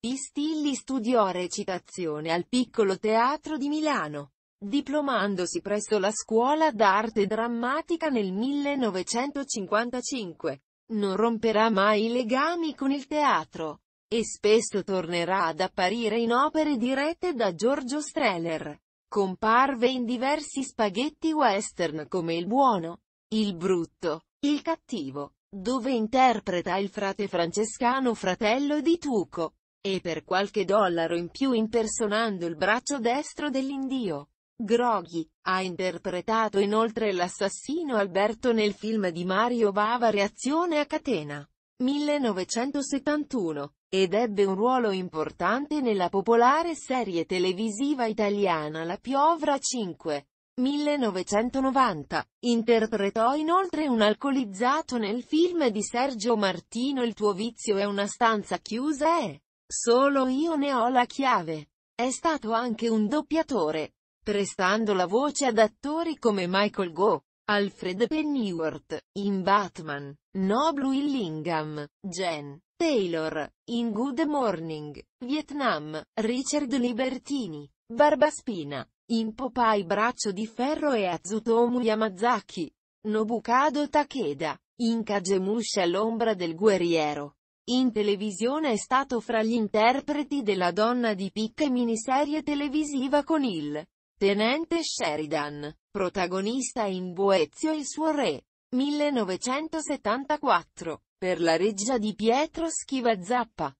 Pistilli studiò recitazione al Piccolo Teatro di Milano. Diplomandosi presso la Scuola d'Arte Drammatica nel 1955, non romperà mai i legami con il teatro e spesso tornerà ad apparire in opere dirette da Giorgio Streller. Comparve in diversi spaghetti western come Il buono, Il brutto, Il cattivo, dove interpreta il frate francescano fratello di Tuco e per qualche dollaro in più impersonando il braccio destro dell'indio. Groghi ha interpretato inoltre l'assassino Alberto nel film di Mario Bava Reazione a catena 1971 ed ebbe un ruolo importante nella popolare serie televisiva italiana La Piovra 5. 1990. Interpretò inoltre un alcolizzato nel film di Sergio Martino Il tuo vizio è una stanza chiusa e Solo io ne ho la chiave. È stato anche un doppiatore, prestando la voce ad attori come Michael Go, Alfred Pennyworth, in Batman, Nob Willingham, Jen, Taylor, in Good Morning, Vietnam, Richard Libertini, Barbaspina, in Popeye Braccio di Ferro e Azutomu Yamazaki, Nobukado Takeda, in Kagemusha l'ombra del guerriero. In televisione è stato fra gli interpreti della donna di picca e miniserie televisiva con il tenente Sheridan, protagonista in Boezio e il suo re, 1974, per la reggia di Pietro Schivazzappa.